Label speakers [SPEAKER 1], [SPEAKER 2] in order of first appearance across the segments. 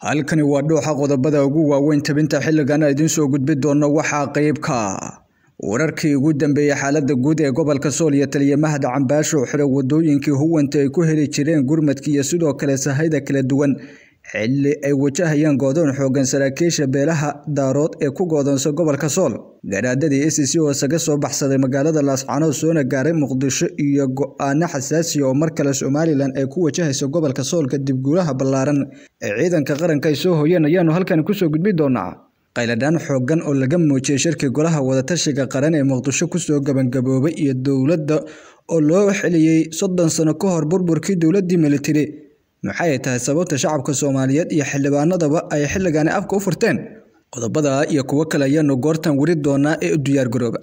[SPEAKER 1] halkani waa dhuuxa qodobada ugu waaweyn tabinta xilligana idin soo gudbi doono waxaa qeybka wararkii ugu dambeeyey xaaladda guud ee gobolka sool iyo taliya mahad cambaasho xidho wadooyinkii huwanta ay ku heli jireen gurmadka iyo sidoo kale sahayda kala duwan xilli ay wajahayaan goodoon xooggan saraakiisha beelaha daarood ee ku goodoonsa gobolka sool garaadadii s c hoosaga soo baxsaday magaalada laascaanood soona gaaray muqdisho iyo go-aano xasaasiya oo mar kale somalilan ay ku wajahayso gobolka soolka dibguulaha ballaaran ee ciidanka qaranka ay soo hoyeen ayaanu halkan kusoo gudbi doonaa qayladhaan xoogan oo laga muujiyey shirkii golaha wadatashiga qaran ee muqdisho kusoo gabangaboobay iyo dowladda oo loo xiliyey soddon sano ka hor burburkii dowladdii militari maxay tahay sababta shacabka soomaaliyeed iyo xildhibaanadaba ay xilligaani afka u furteen qodobada iyo kuwo kale ayaanu goortan weri doonaa ee u diyaargarooba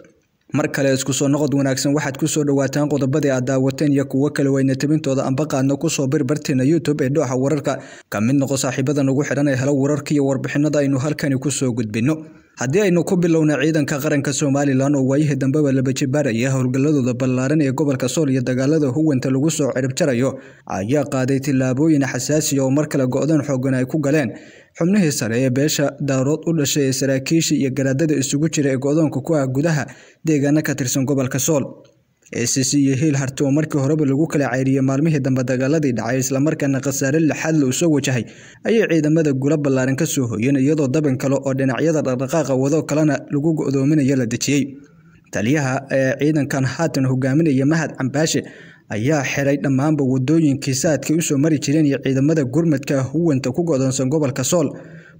[SPEAKER 1] mar kale isku soo noqod wanaagsan waxaad ku soo dhawaataan qodobadii aad daawateen iyo kuwo kale wayna tabintooda anba qaadno kusoo birbarteena youtube ee dhooxa wararka ka mid noqo saaxiibadan nagu xidhan ee helo wararkaiyo warbixinada aynu halkani kusoo gudbinno haddii aynu ku bilowna ciidanka qaranka somalilan oo waayihii dambeba labajibaaraya howlgalladooda ballaaran ee gobolka sool iyo dagaalada huwanta lagu soo jarayo ayaa qaaday tillaabooyin xasaasiya ah oo mar kale go-dan xoogan ay ku galeen xubnihii sare ee beesha daarood u dhashay ee saraakiisha iyo garaadada isugu jira ee go-doonka ku ah gudaha deegaana ka tirsan gobolka sool eesisi iyo hiil harti oo markii horeba lagu kala ceyriyey maalmihii dambe dagaaladii dhacay islamarkaana khasaare lixaad la usoo wajahay ayay ciidamada guula ballaaran ka soo hoyeen iyadoo daban kale oo dhinacyada dhaqdhaqaaqa wado kalena lagu go doominaya la dejiyey taliyaha ee ciidankan haatan hogaaminaya mahad cambaashe ayaa xiray dhammaanba wadooyinkii saadkay usoo mari jireen iyo ciidamada gurmadka huwanta ku go-doonsan gobolka sool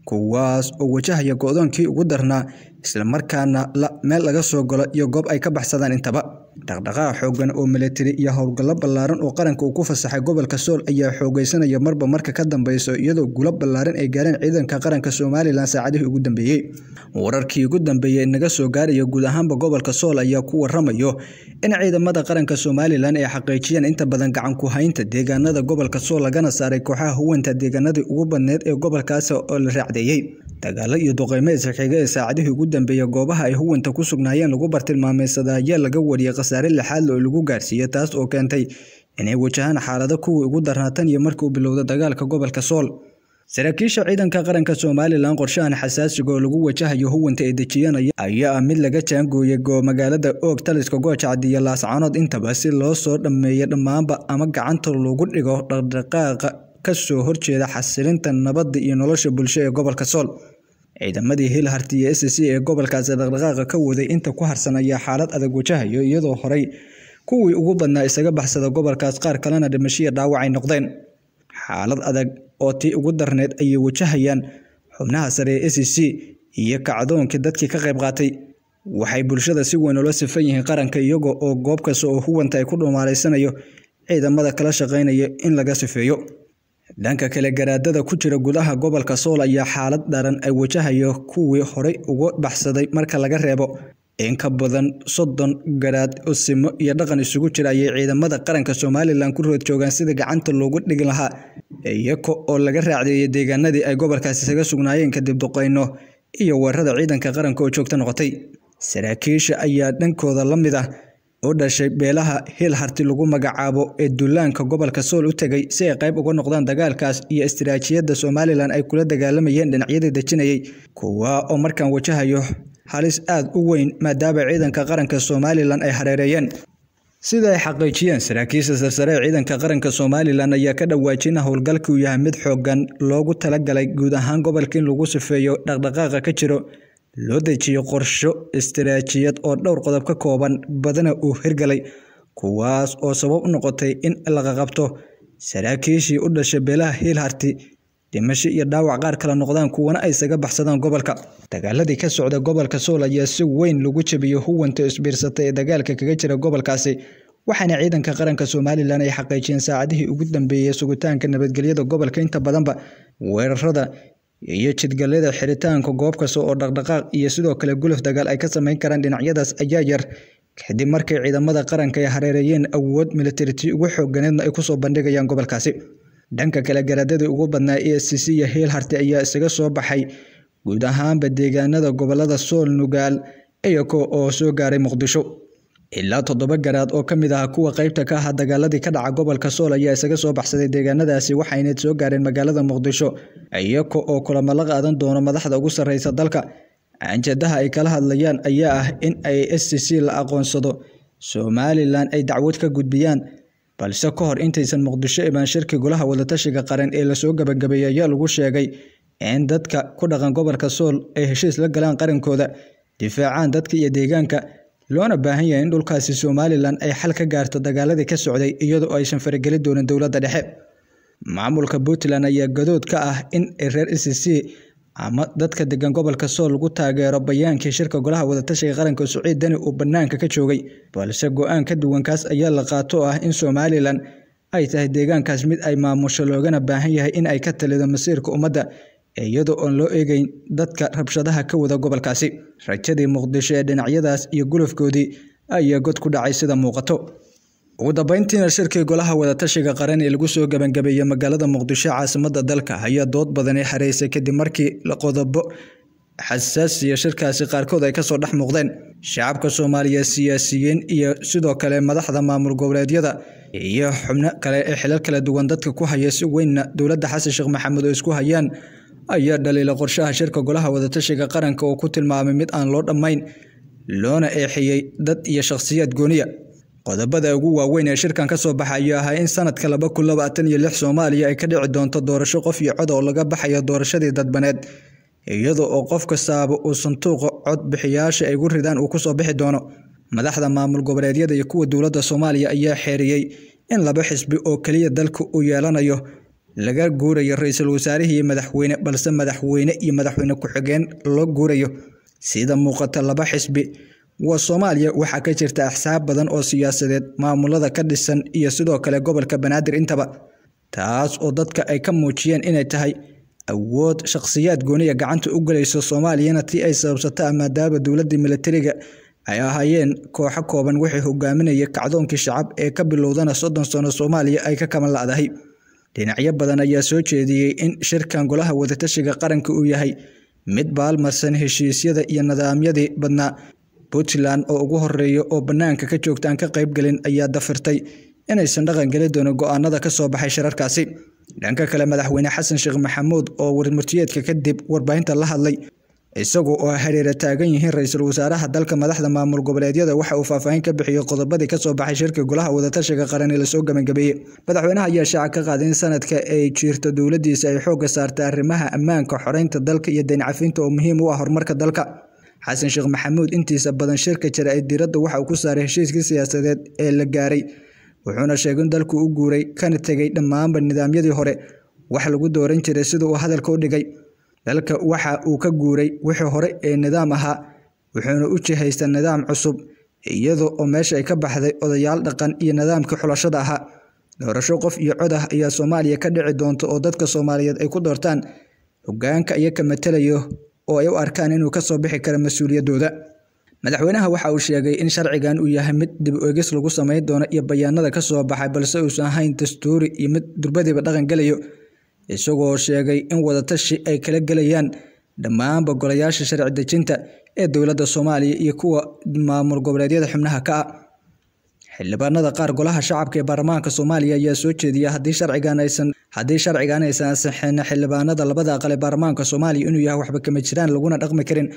[SPEAKER 1] kuwaas oo wajahaya go-doonkii ugu darnaa islamarkaana meel laga soo galo iyo goob ay ka baxsadaan intaba dhaqdhaqaaqa xoogan oo milatari iyo howlgallo ballaaran oo qaranka uu ku fasaxay gobolka sool ayaa xoogaysanaya marba marka ka dambayso iyadoo gulo ballaaran ay gaareen ciidanka qaranka somalilan saacadihii ugu dambeeyey wararkii ugu dambeeyey naga soo gaaraya guud ahaanba gobolka sool ayaa ku waramayo in ciidamada qaranka somalilan ay xaqiijiyeen inta badan gacanku haynta deegaanada gobolka sool lagana saaray kooxaha huwanta deegaanadii ugu badneed ee gobolkaas oo la raacdeeyey dagaalo iyo duqeymeys xiga ee saacadihii ugu dambeeya goobaha ay huwanta ku sugnaayeen lagu bartilmaameysada ayaa laga wariyay khasaare lixaadle oo lagu gaarsiiyey taas oo keentay inay wajahaan xaalado kuwii ugu darnaa tan iyo markii uu bilowda dagaalka gobolka sool saraakiisha ciidanka qaranka somalilan qorshahan xasaasiga oo lagu wajahayo huwanta ee dejiyanaya ayaa mid laga jaangooyey magaalada oog taliska goojacdiyo laascanood intaba si loo soo dhammeeyo dhammaanba ama gacanta lagu dhigo dhaqdhaqaaqa ka soo horjeeda xasilinta nabadda iyo nolosha bulsho ee gobolka Sool ciidamadii hil Hillhart iyo SSC ee gobolkaasi dhaqdhaqaaqa ka waday inta ku harsan ayaa xaalad adag wajahayo iyadoo horay kuwii ugu badnaa isaga baxsada gobolkaas qaar kalena dhimashiya iyo dhaawac ay noqdeen xaalad adag oo tii ugu darneed ayay wajahayaan xubnaha sare ee c iyo kacdoonkii dadkii ka qayb qaatay waxay bulshada si weyn ula sifan yihiin qaranka iyaga oo goob kasta oo huwanta ay ku dhumaalaysanayo ciidamada kala shaqaynaya in laga sifeeyo dhanka kale garaadada ku jira gudaha gobolka sool ayaa xaalad daran ay wajahayo kuwii horay uga baxsaday marka laga reebo in ka badan soddon garaad oo iyo dhaqan isugu jira ayay ciidamada qaranka somalilan ku rood joogaan sida gacanta loogu dhigi lahaa iyako oo laga raacdeeyay deegaanadii ay gobolkaasi isaga sugnaayeen kadib duqayno iyo weerada ciidanka qaranka oo joogto noqotay saraakiisha ayaa dhankooda la mid ah oo dhashay beelaha hiil harti lagu magacaabo ee duulaanka gobolka sool u tegay si ay qayb uga noqdaan dagaalkaas iyo istiraatiijiyadda somalilan ay kula dagaalamayeen dhinacyadii dejinayay kuwa oo markaan wajahayo halis aad u weyn maadaaba ciidanka qaranka somalilan ay hareereeyeen sida ay xaqiijiyeen saraakiisha sarsare ee ciidanka qaranka somalilan ayaa ka dhawaajina howlgalkuu yahay mid xoogan loogu talagalay guud ahaan gobolka in lagu sifeeyo dhaqdhaqaaqa ka jiro loo dejiyo qorsho istiraatiijiyad oo dhowr qodob ka kooban badana uu hirgalay kuwaas oo sabab u noqotay in la qaqabto saraakiishii u dhashay beelaha hiilharti dhimasho iyo dhaawac qaar kala noqdaan kuwana ay isaga baxsadaan gobolka dagaaladii ka socda gobolka sool ayaa si weyn lagu jabiyey huwanta isbiirsata ee dagaalka kaga jira gobolkaasi waxaana ciidanka qaranka somalilan ay xaqiijiyeen saacadihii ugu dambeeyey sugitaanka nabadgelyada gobolka inta badanba weerarada iyo jidgalyada xiritaanka goob kasta oo dhaqdhaqaaq iyo sidoo kale guluf dagaal ay ka samayn karaan dhinacyadaas ayaa yar kadib markay ciidamada qaranka ay hareereeyeen awood milatariti ugu xooganeedna ay kusoo bandhigayaan gobolkaasi dhanka kale garaadadii ugu badnaa e c c iyo heel harti ayaa isaga soo baxay guud ahaanba deegaanada gobolada sool nugaal eyako oo soo gaaray muqdisho ilaa toddoba garaad oo ka mid ah kuwa qaybta ka ahaa dagaaladii ka dhaca gobolka sool ayaa isaga soo baxsaday deegaanadaasi waxayna soo gaareen magaalada muqdisho iyako oo kulamo la qaadan doono madaxda ugu sarreysa dalka anjadaha ay kala hadlayaan ayaa ah in ay s c c la aqoonsado somalilan ay dacwad ka gudbiyaan balse ka hor intaysan muqdisho imaan shirkii golaha wadatashiga qaran ee lasoo gabagabeeyay ayaa lagu sheegay in dadka ku dhaqan gobolka sool ay heshiis la galaan qarankooda difaacaan dadka iyo deegaanka loona baahan yahay in dhulkaasi somalilan ay xal ka gaarto dagaaladii ka socday iyadoo aysan farageli doonin dowladda dhexe maamulka puntland ayaa gadood ka ah in ay reer e c ama dadka degan gobolka sool lagu taageero bayaankii shirka golaha wadatashiga qaranka sacuud deni uu bannaanka ka joogay balse go-aan ka duwankaas ayaa la qaato ah in somalilan ay tahay deegaankaas mid ay maamusho loogana baahan yahay in ay ka talido masiirka ummadda iyadoo oon loo eegeyn dadka rabshadaha ka wada gobolkaasi rajadii muqdisho ee dhinacyadaas iyo gulufkoodii ayaa god ku dhacay sida muuqato ugu dambeyntiina shirkii golaha wadatashiga qaran ee lagu soo gebangabeeyey magaalada muqdisho caasimadda dalka ayaa dood badani xareysay kadib markii la qodobo xasaasiya shirkaasi qaarkood ay kasoo dhex muuqdeen shacabka soomaaliya siyaasiyiin iyo sidoo kale madaxda maamul goboleedyada iyo xubno kale ee xilal kala duwan dadka ku haya si weynna dowladda xasan sheekh maxamed oo isku hayaan ayaa dhaliila qorshaha shirka golaha wadatashiga qaranka oo ku tilmaamay mid aan loo dhammayn loona eexiyey dad iyo shakhsiyaad gooniya qodobada ugu waaweyn ee shirkan ka soo baxa ayaa ahaa in sanadka laba kun labaatan iyo lix soomaaliya ay ka dhici doonto doorasho qof iyo cod oo laga baxayo doorashadii dadbaneed iyada oo qof kastaaba uu sanduuqa cod bixiyaasha ay gu ridaan uu kusoo bixi doono madaxda maamul goboleedyada iyo kuwa dowladda soomaaliya ayaa xeeriyey in laba xisbi oo keliya dalka uu yeelanayo laga guurayo ra-iisul wasaarihii madaxweyne balse madaxweyne iyo madaxweyne ku-xigeen loo guurayo sida muuqata laba xisbi waa soomaaliya waxaa ka jirta axsaab badan oo siyaasadeed maamulada ka dhisan iyo sidoo kale gobolka banaadir intaba taas oo dadka ay ka muujiyeen inay tahay awood shakhsiyaad gooniya gacanta u gelayso soomaaliyana tii ay sababsataa maadaaba dowladii milatariga ay ahaayeen kooxo kooban wixii hogaaminaya kacdoonkii shacab ee ka bilowdana soddon sano soomaaliya ay ka kaban la dhinacyo badan ayaa soo jeediyey in shirkan golaha wadatashiga qaranka uu yahay mid baalmarsan heshiisyada iyo nidaamyadii badnaa puntland oo ugu horeeya oo bannaanka ka joogta aan ka qaybgelin ayaa dafirtay inaysan dhaqan geli doonin go-aanada ka soo baxay shirarkaasi dhanka kale madaxweyne xasan sheekh maxamuud oo warmurtiyeedka kadib warbaahinta la hadlay isagu oo hareera ah taagan yihiin ra-iisul wasaaraha dalka madaxda maamul goboleedyada waxa uu faahfaahin ka bixiyey qodobadii kasoo baxay shirka golaha wadatashiga qaran ee lasoo gabagabeeyey madaxweynaha ayaa shaaca ka qaaday in sanadka ay jirto dowladiisa ay xooga saartay arrimaha ammaanka xoreynta dalka iyo dayncafinta oo muhiim u ah horumarka dalka xasan sheekh maxamuud intiisa badan shirka jira ee diiradda waxa uu ku saaray heshiiskii siyaasadeed ee la gaaray wuxuuna sheegay in dalku u guuray kana tegay dhammaanba nidaamyadii hore wax lagu dooran jiray sida uu hadalka u dhigay dalka waxa uu ka guuray wixii hore ee nidaam ahaa wuxuuna u jihaystaa nidaam cusub iyadoo oo meesha ay ka baxday odayaal dhaqan iyo nidaamkii xulashada ahaa doorasho qof iyo cod ah ayaa soomaaliya ka dhici doonta oo dadka soomaaliyeed ay ku doortaan hoggaanka iyaga matalayo oo ay u arkaan inuu ka soo bixi karo mas-uuliyaddooda madaxweynaha waxa uu sheegay in sharcigan uu yahay mid dib oegis lagu samayn doono iyo bayaanada ka soo baxay balse uusan ahayn dastuuri iyo mid durbadiiba dhaqan gelayo isagoo sheegay in wadatashi ay kala gelayaan dhammaanba golayaasha sharci dejinta ee dowladda soomaaliya iyo kuwa maamul goboleedyada xubnaha ka ah xildhibaanada qaar golaha shacabka ee baarlamaanka soomaaliya ayaa soo jeediya haddii sharcigan aysan haddii sharcigan aysan ansixin xildhibaanada labada aqal ee baarlamaanka soomaaliya inuu yahay waxba kama jiraan laguna dhaqmi karin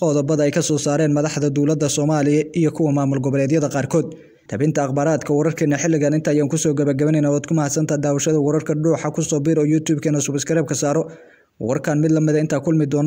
[SPEAKER 1] qodobada ay ka soo saareen madaxda dowladda soomaaliya iyo kuwa maamul goboleedyada qaarkood tabinta akhbaaraadka wararkeena xilligan inta ayaan kusoo gabagabanayna waad ku mahadsantaha daawashada wararka dhuuxa kusoo biir oo youtube-keena subskribeka saaro warkaan mid lamida ah, intaa kulmi doona